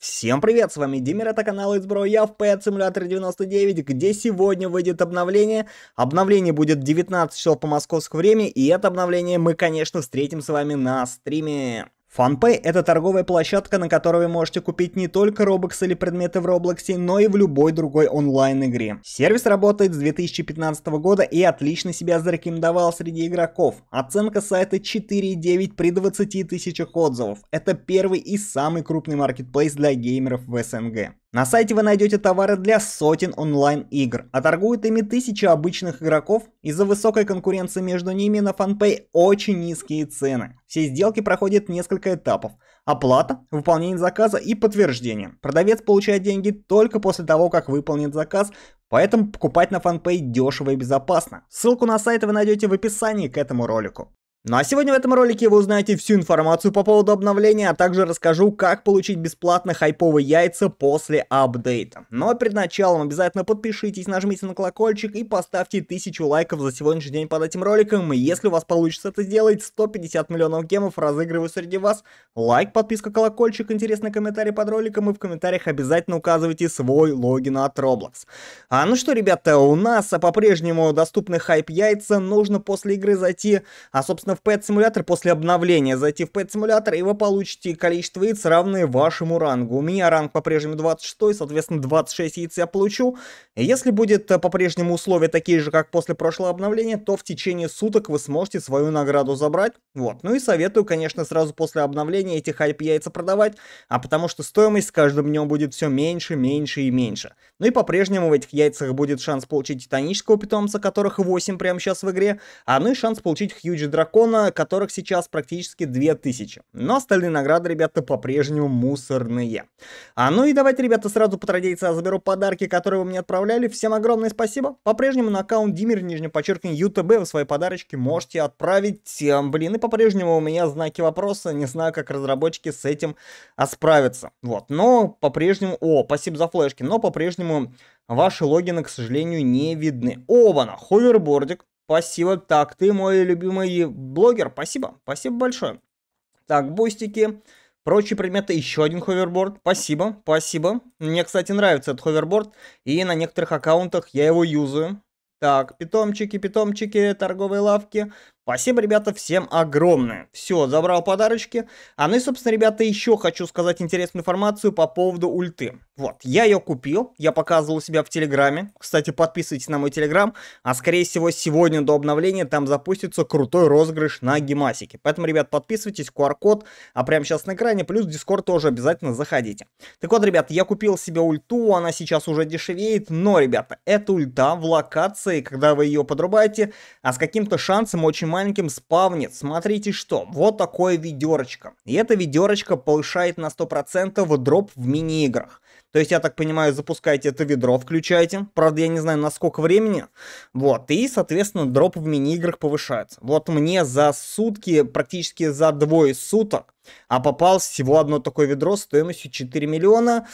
Всем привет, с вами Димир, это канал Ицбро, я в Pet Simulator 99, где сегодня выйдет обновление. Обновление будет 19 часов по московскому времени, и это обновление мы, конечно, встретим с вами на стриме. FunPay – это торговая площадка, на которой вы можете купить не только Robux или предметы в Roblox, но и в любой другой онлайн-игре. Сервис работает с 2015 года и отлично себя зарекомендовал среди игроков. Оценка сайта 4.9 при 20 тысячах отзывов. Это первый и самый крупный маркетплейс для геймеров в СНГ. На сайте вы найдете товары для сотен онлайн-игр, а торгуют ими тысячи обычных игроков. Из-за высокой конкуренции между ними на ФанПэй очень низкие цены. Все сделки проходят несколько этапов. Оплата, выполнение заказа и подтверждение. Продавец получает деньги только после того, как выполнит заказ, поэтому покупать на ФанПэй дешево и безопасно. Ссылку на сайт вы найдете в описании к этому ролику. Ну а сегодня в этом ролике вы узнаете всю информацию по поводу обновления, а также расскажу, как получить бесплатно хайповые яйца после апдейта. Но ну, а перед началом обязательно подпишитесь, нажмите на колокольчик и поставьте 1000 лайков за сегодняшний день под этим роликом. И если у вас получится это сделать, 150 миллионов гемов разыгрываю среди вас. Лайк, подписка, колокольчик, интересный комментарий под роликом и в комментариях обязательно указывайте свой логин от Roblox. А ну что, ребята, у нас а по-прежнему доступны хайп яйца, нужно после игры зайти, а собственно соответственно, в Pet Simulator после обновления зайти в Pet Simulator, и вы получите количество яиц, равное вашему рангу. У меня ранг по-прежнему 26, соответственно, 26 яиц я получу. Если будет э, по-прежнему условия такие же, как после прошлого обновления, то в течение суток вы сможете свою награду забрать. Вот. Ну и советую, конечно, сразу после обновления эти хайп яйца продавать, а потому что стоимость с каждым днем будет все меньше, меньше и меньше. Ну и по-прежнему в этих яйцах будет шанс получить титанического питомца, которых 8 прямо сейчас в игре, а ну и шанс получить Хьюджи Дракон, закона, которых сейчас практически 2000. Но остальные награды, ребята, по-прежнему мусорные. А ну и давайте, ребята, сразу по традиции заберу подарки, которые вы мне отправляли. Всем огромное спасибо. По-прежнему на аккаунт Димир, нижнее подчеркивание, ЮТБ, вы свои подарочки можете отправить. Блин, и по-прежнему у меня знаки вопроса, не знаю, как разработчики с этим а, справятся. Вот, но по-прежнему... О, спасибо за флешки, но по-прежнему ваши логины, к сожалению, не видны. Оба-на, ховербордик. Спасибо. Так, ты мой любимый блогер. Спасибо. Спасибо большое. Так, бустики. Прочие предметы. Еще один ховерборд. Спасибо. Спасибо. Мне, кстати, нравится этот ховерборд. И на некоторых аккаунтах я его юзаю. Так, питомчики, питомчики, торговые лавки. Спасибо, ребята, всем огромное. Все, забрал подарочки. А ну и, собственно, ребята, еще хочу сказать интересную информацию по поводу ульты. Вот, я ее купил, я показывал у себя в Телеграме. Кстати, подписывайтесь на мой Телеграм. А, скорее всего, сегодня до обновления там запустится крутой розыгрыш на гемасике. Поэтому, ребят, подписывайтесь, QR-код, а прямо сейчас на экране, плюс Дискорд тоже обязательно заходите. Так вот, ребят, я купил себе ульту, она сейчас уже дешевеет, но, ребята, эта ульта в локации, когда вы ее подрубаете, а с каким-то шансом очень маленьким маленьким спавнит, смотрите что, вот такое ведерочко. И это ведерочка повышает на 100% дроп в мини-играх. То есть, я так понимаю, запускаете это ведро, включаете. Правда, я не знаю, на сколько времени. Вот, и, соответственно, дроп в мини-играх повышается. Вот мне за сутки, практически за двое суток, а попал всего одно такое ведро стоимостью 4 миллиона.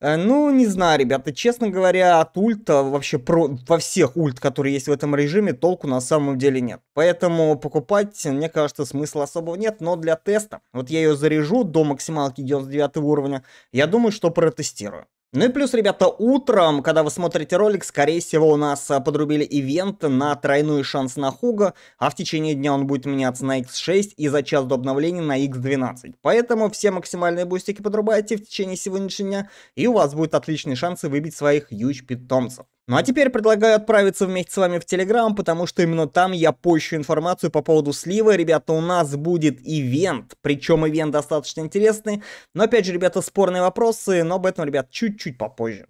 Э, ну, не знаю, ребята, честно говоря, от ульта, вообще про, во всех ульт, которые есть в этом режиме, толку на самом деле нет. Поэтому покупать, мне кажется, смысла особого нет, но для теста, вот я ее заряжу до максималки 99 уровня, я думаю, что протестирую. Ну и плюс, ребята, утром, когда вы смотрите ролик, скорее всего, у нас а, подрубили ивент на тройной шанс на Хуга, а в течение дня он будет меняться на X6 и за час до обновления на X12. Поэтому все максимальные бустики подрубайте в течение сегодняшнего дня, и у вас будут отличные шансы выбить своих юж питомцев. Ну а теперь предлагаю отправиться вместе с вами в Телеграм, потому что именно там я пощу информацию по поводу слива. Ребята, у нас будет ивент, причем ивент достаточно интересный. Но опять же, ребята, спорные вопросы, но об этом, ребят, чуть-чуть попозже.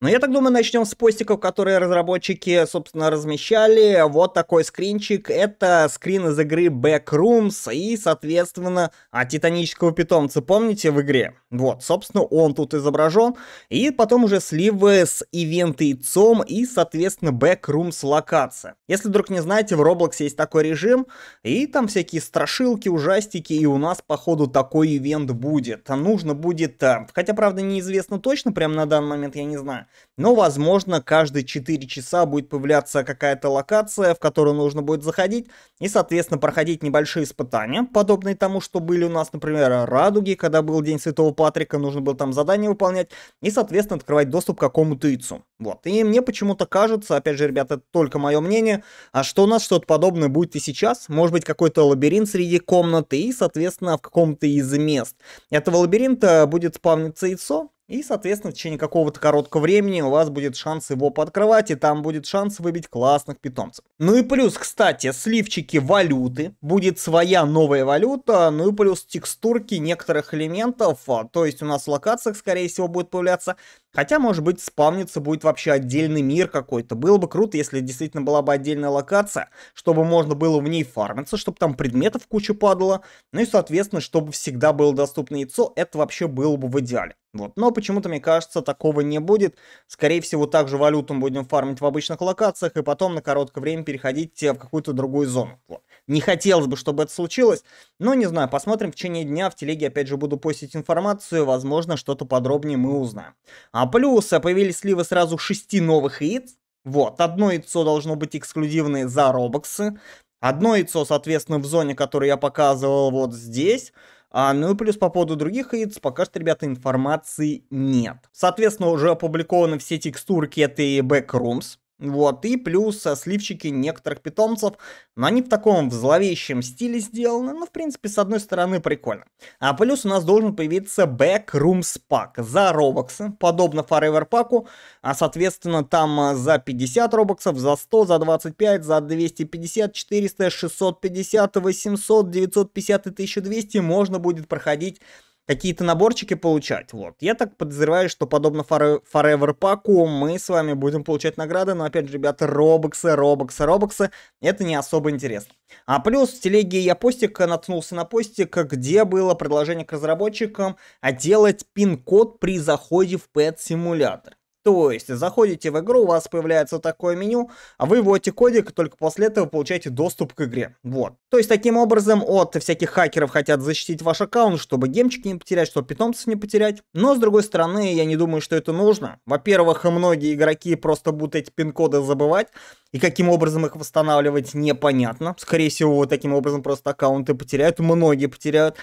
Но ну, я так думаю, начнем с постиков, которые разработчики, собственно, размещали. Вот такой скринчик. Это скрин из игры Backrooms и, соответственно, титанического питомца. Помните в игре? Вот, собственно, он тут изображен. И потом уже сливы с ивента и и, соответственно, Backrooms локация. Если вдруг не знаете, в Roblox есть такой режим. И там всякие страшилки, ужастики. И у нас, походу, такой ивент будет. Нужно будет... Э, хотя, правда, неизвестно точно, прямо на данный момент я не знаю. Но, возможно, каждые 4 часа будет появляться какая-то локация, в которую нужно будет заходить и, соответственно, проходить небольшие испытания, подобные тому, что были у нас, например, радуги, когда был День Святого Патрика, нужно было там задание выполнять и, соответственно, открывать доступ к какому-то яйцу. Вот. И мне почему-то кажется, опять же, ребята, это только мое мнение, а что у нас что-то подобное будет и сейчас. Может быть, какой-то лабиринт среди комнаты и, соответственно, в каком-то из мест этого лабиринта будет спавниться яйцо, и, соответственно, в течение какого-то короткого времени у вас будет шанс его подкрывать, и там будет шанс выбить классных питомцев. Ну и плюс, кстати, сливчики валюты, будет своя новая валюта, ну и плюс текстурки некоторых элементов, а, то есть у нас в локациях, скорее всего, будет появляться Хотя, может быть, спавниться будет вообще отдельный мир какой-то. Было бы круто, если действительно была бы отдельная локация, чтобы можно было в ней фармиться, чтобы там предметов кучу падало. Ну и, соответственно, чтобы всегда было доступно яйцо, это вообще было бы в идеале. Вот. Но почему-то, мне кажется, такого не будет. Скорее всего, также валюту мы будем фармить в обычных локациях и потом на короткое время переходить в какую-то другую зону. Вот. Не хотелось бы, чтобы это случилось, но не знаю, посмотрим в течение дня. В телеге опять же буду постить информацию, возможно, что-то подробнее мы узнаем. А плюсы а появились ли вы сразу шести новых яиц. Вот, одно яйцо должно быть эксклюзивное за робоксы. Одно яйцо, соответственно, в зоне, которую я показывал вот здесь. А, ну и плюс по поводу других яиц, пока что, ребята, информации нет. Соответственно, уже опубликованы все текстурки этой Backrooms. Вот, и плюс сливчики некоторых питомцев, но они в таком в зловещем стиле сделаны, ну, в принципе, с одной стороны, прикольно. А плюс у нас должен появиться Backrooms Pack за робоксы, подобно Forever Pack, а, соответственно, там а, за 50 робоксов, за 100, за 25, за 250, 400, 650, 800, 950 и 1200 можно будет проходить какие-то наборчики получать. Вот. Я так подозреваю, что подобно Forever Pack мы с вами будем получать награды, но опять же, ребята, робоксы, робоксы, робоксы, это не особо интересно. А плюс в телеге я постик наткнулся на постик, где было предложение к разработчикам а, делать пин-код при заходе в Pet симулятор то есть, заходите в игру, у вас появляется такое меню, а вы вводите кодик, и только после этого получаете доступ к игре. Вот. То есть, таким образом, от всяких хакеров хотят защитить ваш аккаунт, чтобы гемчики не потерять, чтобы питомцев не потерять. Но, с другой стороны, я не думаю, что это нужно. Во-первых, многие игроки просто будут эти пин-коды забывать, и каким образом их восстанавливать, непонятно. Скорее всего, вот таким образом просто аккаунты потеряют, многие потеряют.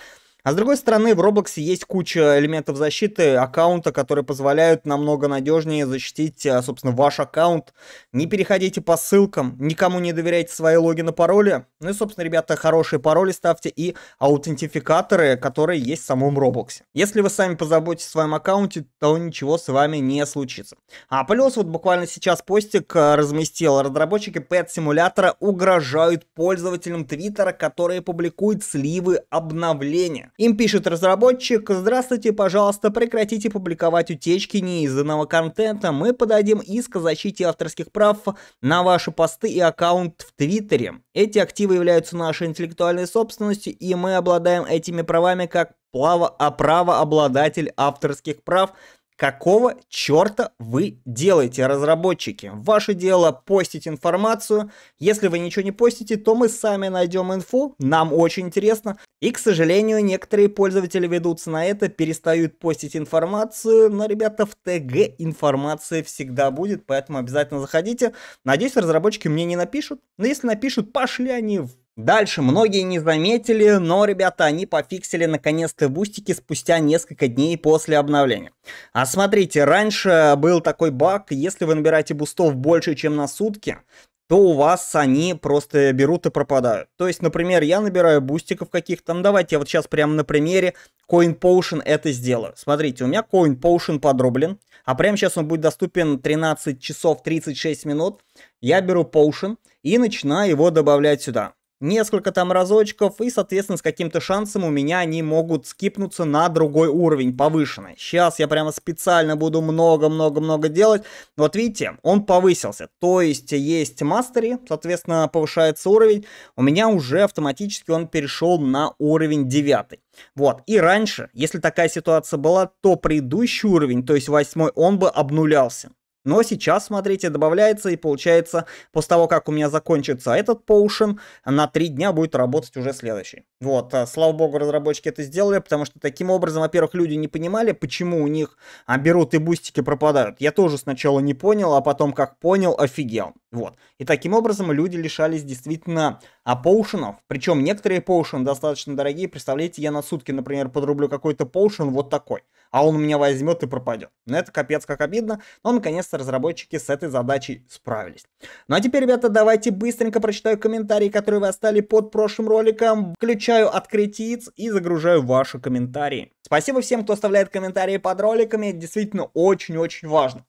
А с другой стороны, в Roblox есть куча элементов защиты аккаунта, которые позволяют намного надежнее защитить, а, собственно, ваш аккаунт. Не переходите по ссылкам, никому не доверяйте свои логины, пароли. Ну и, собственно, ребята, хорошие пароли ставьте и аутентификаторы, которые есть в самом Roblox. Если вы сами позаботитесь о своем аккаунте, то ничего с вами не случится. А плюс, вот буквально сейчас постик а, разместил, разработчики Pet Simulator угрожают пользователям Твиттера, которые публикуют сливы обновления. Им пишет разработчик, здравствуйте, пожалуйста, прекратите публиковать утечки неизданного контента, мы подадим иск о защите авторских прав на ваши посты и аккаунт в Твиттере. Эти активы являются нашей интеллектуальной собственностью, и мы обладаем этими правами как право, а правообладатель авторских прав Какого черта вы делаете, разработчики? Ваше дело постить информацию. Если вы ничего не постите, то мы сами найдем инфу. Нам очень интересно. И, к сожалению, некоторые пользователи ведутся на это, перестают постить информацию. Но, ребята, в ТГ информация всегда будет, поэтому обязательно заходите. Надеюсь, разработчики мне не напишут. Но если напишут, пошли они в Дальше многие не заметили, но, ребята, они пофиксили наконец-то бустики спустя несколько дней после обновления. А смотрите, раньше был такой баг, если вы набираете бустов больше, чем на сутки, то у вас они просто берут и пропадают. То есть, например, я набираю бустиков каких-то, ну давайте я вот сейчас прямо на примере Coin Potion это сделаю. Смотрите, у меня Coin Potion подроблен, а прямо сейчас он будет доступен 13 часов 36 минут. Я беру Potion и начинаю его добавлять сюда несколько там разочков, и, соответственно, с каким-то шансом у меня они могут скипнуться на другой уровень, повышенный. Сейчас я прямо специально буду много-много-много делать. Вот видите, он повысился, то есть есть мастери, соответственно, повышается уровень. У меня уже автоматически он перешел на уровень 9. Вот, и раньше, если такая ситуация была, то предыдущий уровень, то есть 8, он бы обнулялся. Но сейчас, смотрите, добавляется и получается, после того, как у меня закончится этот поушен, на 3 дня будет работать уже следующий. Вот, а, слава богу, разработчики это сделали, потому что таким образом, во-первых, люди не понимали, почему у них а, берут и бустики пропадают. Я тоже сначала не понял, а потом как понял, офигел. Вот. И таким образом люди лишались действительно а поушенов, причем некоторые поушены достаточно дорогие, представляете, я на сутки, например, подрублю какой-то поушен вот такой, а он у меня возьмет и пропадет. Но ну, это капец как обидно, но наконец-то разработчики с этой задачей справились. Ну а теперь, ребята, давайте быстренько прочитаю комментарии, которые вы оставили под прошлым роликом, включаю открытие и загружаю ваши комментарии. Спасибо всем, кто оставляет комментарии под роликами, это действительно очень-очень важно.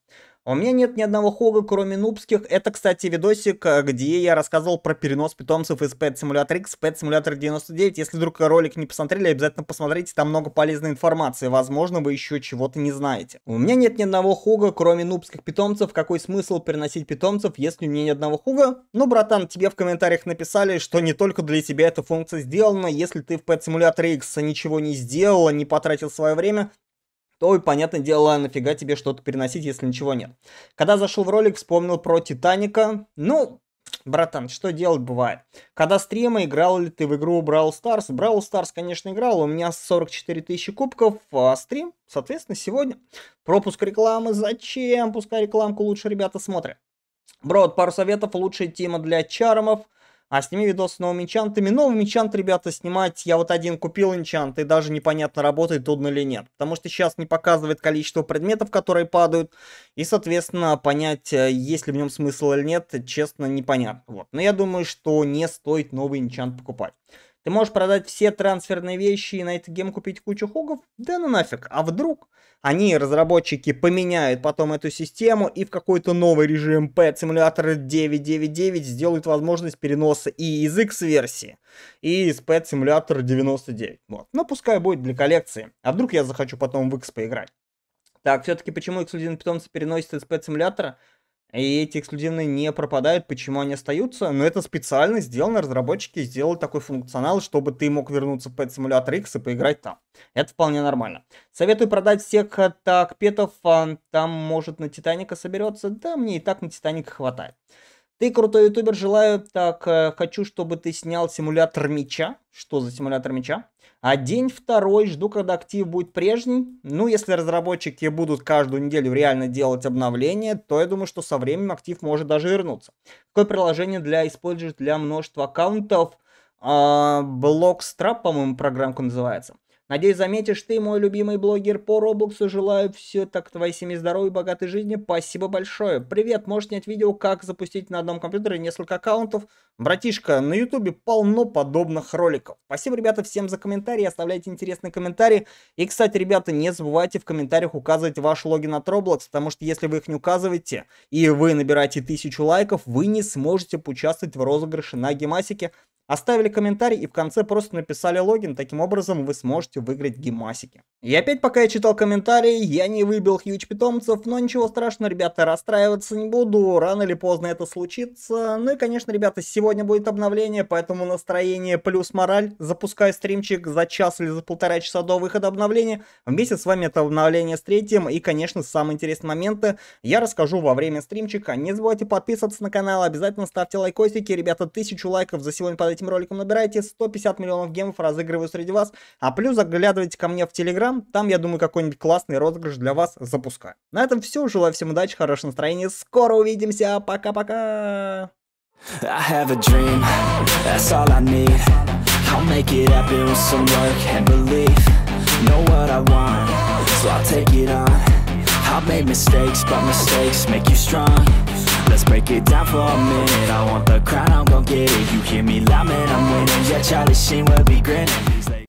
А у меня нет ни одного хога, кроме нубских. Это, кстати, видосик, э, где я рассказывал про перенос питомцев из Pet Simulator X Pet Simulator 99. Если вдруг ролик не посмотрели, обязательно посмотрите, там много полезной информации. Возможно, вы еще чего-то не знаете. У меня нет ни одного хога, кроме нубских питомцев. Какой смысл переносить питомцев, если у меня ни одного хога? Ну, братан, тебе в комментариях написали, что не только для тебя эта функция сделана. Если ты в Pet Simulator X ничего не сделал, не потратил свое время, то, понятное дело, нафига тебе что-то переносить, если ничего нет. Когда зашел в ролик, вспомнил про Титаника. Ну, братан, что делать бывает. Когда стрима, играл ли ты в игру Brawl Stars? Brawl Stars, конечно, играл. У меня 44 тысячи кубков, а стрим, соответственно, сегодня. Пропуск рекламы зачем? Пускай рекламку лучше ребята смотрят. Бро, пару советов. Лучшая тема для чармов – а сними видос с новым энчантами. Новый энчант, ребята, снимать, я вот один купил энчант, и даже непонятно, работает трудно или нет. Потому что сейчас не показывает количество предметов, которые падают, и, соответственно, понять, э, есть ли в нем смысл или нет, честно, непонятно. Вот. Но я думаю, что не стоит новый энчант покупать. Ты можешь продать все трансферные вещи и на этот гем купить кучу хугов? Да ну нафиг. А вдруг они, разработчики, поменяют потом эту систему и в какой-то новый режим Pet Simulator 9.9.9 сделают возможность переноса и из X-версии, и из Pet Simulator 99. Вот. Но ну, пускай будет для коллекции. А вдруг я захочу потом в X поиграть? Так, все-таки почему эксклюзивные питомцы переносятся из Pet Simulator и эти эксклюзивные не пропадают, почему они остаются, но это специально сделано, разработчики сделали такой функционал, чтобы ты мог вернуться в Pet Simulator X и поиграть там. Это вполне нормально. Советую продать всех так петов, а, там может на Титаника соберется, да мне и так на Титаника хватает. Ты крутой ютубер, желаю. Так, э, хочу, чтобы ты снял симулятор меча. Что за симулятор меча? А день второй, жду, когда актив будет прежний. Ну, если разработчики будут каждую неделю реально делать обновления, то я думаю, что со временем актив может даже вернуться. Какое приложение для используешь для множества аккаунтов? Блокстрап, по-моему, программка называется. Надеюсь, заметишь ты, мой любимый блогер по Роблоксу. Желаю все так твоей семьи здоровья и богатой жизни. Спасибо большое. Привет, можешь снять видео, как запустить на одном компьютере несколько аккаунтов. Братишка, на ютубе полно подобных роликов. Спасибо, ребята, всем за комментарии. Оставляйте интересные комментарии. И, кстати, ребята, не забывайте в комментариях указывать ваш логин от Roblox, потому что если вы их не указываете и вы набираете тысячу лайков, вы не сможете поучаствовать в розыгрыше на гемасике. Оставили комментарий и в конце просто написали логин, таким образом вы сможете выиграть гемасики. И опять, пока я читал комментарии, я не выбил хьюч питомцев, но ничего страшного, ребята, расстраиваться не буду, рано или поздно это случится. Ну и, конечно, ребята, сегодня будет обновление, поэтому настроение плюс мораль. Запускаю стримчик за час или за полтора часа до выхода обновления. Вместе с вами это обновление с третьим и, конечно, самые интересные моменты я расскажу во время стримчика. Не забывайте подписываться на канал, обязательно ставьте лайкосики, ребята, тысячу лайков за сегодня этим роликом, набираете 150 миллионов гемов, разыгрываю среди вас. А плюс заглядывайте ко мне в Телеграм, там я думаю какой-нибудь классный розыгрыш для вас запускаю. На этом все, желаю всем удачи, хорошего настроения, скоро увидимся, пока-пока! I have a dream, that's all I need I'll make it happen with some work and belief Know what I want, so I'll take it on I've made mistakes, but mistakes make you strong Let's break it down for a minute I want the crown, I'm gonna get it You hear me loud, man, I'm winning Yeah, Charlie Sheen will be grinning